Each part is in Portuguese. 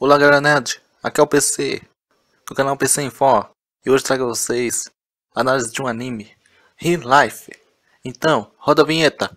Olá galera nerd, aqui é o PC, do canal PC Info, e hoje trago a vocês a análise de um anime, Real Life. Então, roda a vinheta!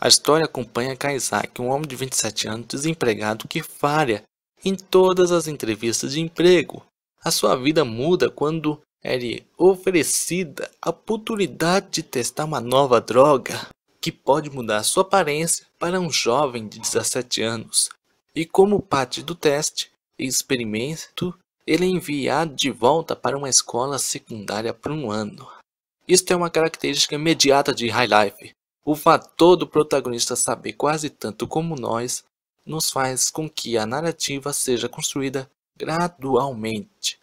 A história acompanha Kaizaki, um homem de 27 anos desempregado que falha em todas as entrevistas de emprego. A sua vida muda quando é lhe oferecida a oportunidade de testar uma nova droga que pode mudar sua aparência para um jovem de 17 anos. E como parte do teste e experimento, ele é enviado de volta para uma escola secundária por um ano. Isto é uma característica imediata de High Life. O fator do protagonista saber quase tanto como nós nos faz com que a narrativa seja construída gradualmente.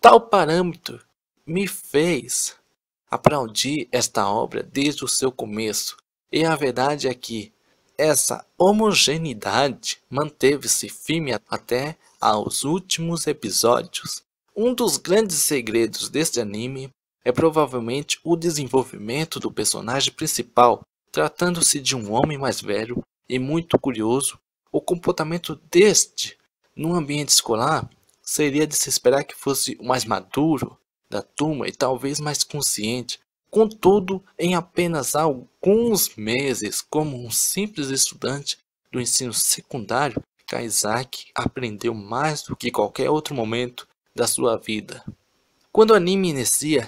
Tal parâmetro me fez aplaudir esta obra desde o seu começo, e a verdade é que essa homogeneidade manteve-se firme até aos últimos episódios. Um dos grandes segredos deste anime é provavelmente o desenvolvimento do personagem principal, tratando-se de um homem mais velho e muito curioso o comportamento deste num ambiente escolar seria de se esperar que fosse o mais maduro da turma e talvez mais consciente. Contudo, em apenas alguns meses, como um simples estudante do ensino secundário, Kaisak aprendeu mais do que qualquer outro momento da sua vida. Quando o anime inicia,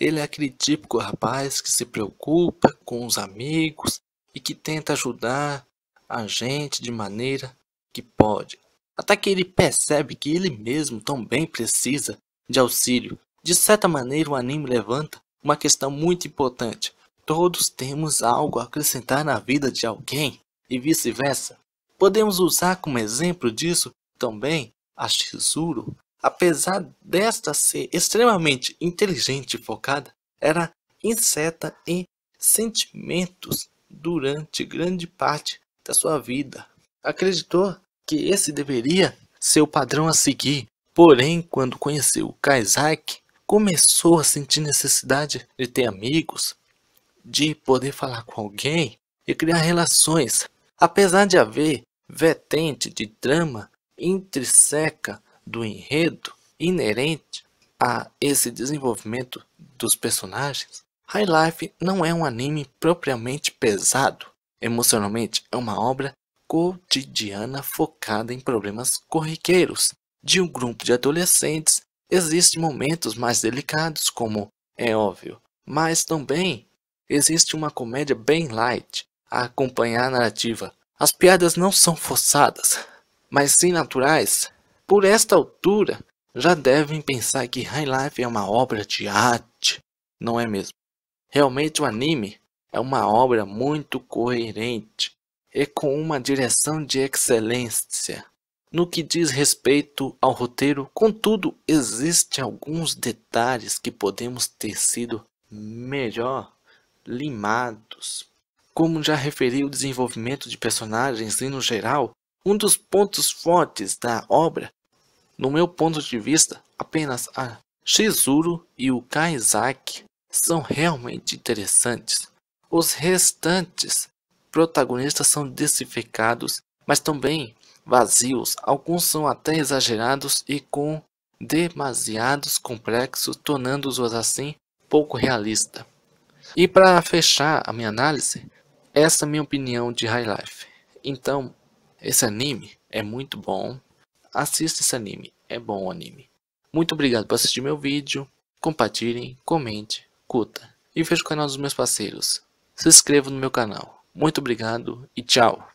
ele é aquele típico rapaz que se preocupa com os amigos e que tenta ajudar a gente de maneira que pode, até que ele percebe que ele mesmo também precisa de auxílio. De certa maneira, o anime levanta uma questão muito importante. Todos temos algo a acrescentar na vida de alguém e vice-versa. Podemos usar como exemplo disso também a Shizuru. Apesar desta ser extremamente inteligente e focada, era incerta em sentimentos durante grande parte da sua vida. Acreditou que esse deveria ser o padrão a seguir. Porém, quando conheceu Kaisak, começou a sentir necessidade de ter amigos, de poder falar com alguém e criar relações. Apesar de haver vertente de drama intrisseca do enredo inerente a esse desenvolvimento dos personagens, High Life não é um anime propriamente pesado, Emocionalmente, é uma obra cotidiana focada em problemas corriqueiros de um grupo de adolescentes. Existem momentos mais delicados, como é óbvio, mas também existe uma comédia bem light a acompanhar a narrativa. As piadas não são forçadas, mas sim naturais. Por esta altura, já devem pensar que High Life é uma obra de arte, não é mesmo? Realmente o anime é uma obra muito coerente e com uma direção de excelência. No que diz respeito ao roteiro, contudo, existem alguns detalhes que podemos ter sido melhor limados. Como já referi o desenvolvimento de personagens e no geral, um dos pontos fortes da obra, no meu ponto de vista, apenas a Shizuru e o Kaizaki são realmente interessantes. Os restantes protagonistas são desificados, mas também vazios. Alguns são até exagerados e com demasiados complexos, tornando-os assim pouco realista. E para fechar a minha análise, essa é minha opinião de High Life. Então, esse anime é muito bom. Assista esse anime, é bom o anime. Muito obrigado por assistir meu vídeo. Compartilhem, comente, curta. E veja o canal dos meus parceiros se inscreva no meu canal. Muito obrigado e tchau!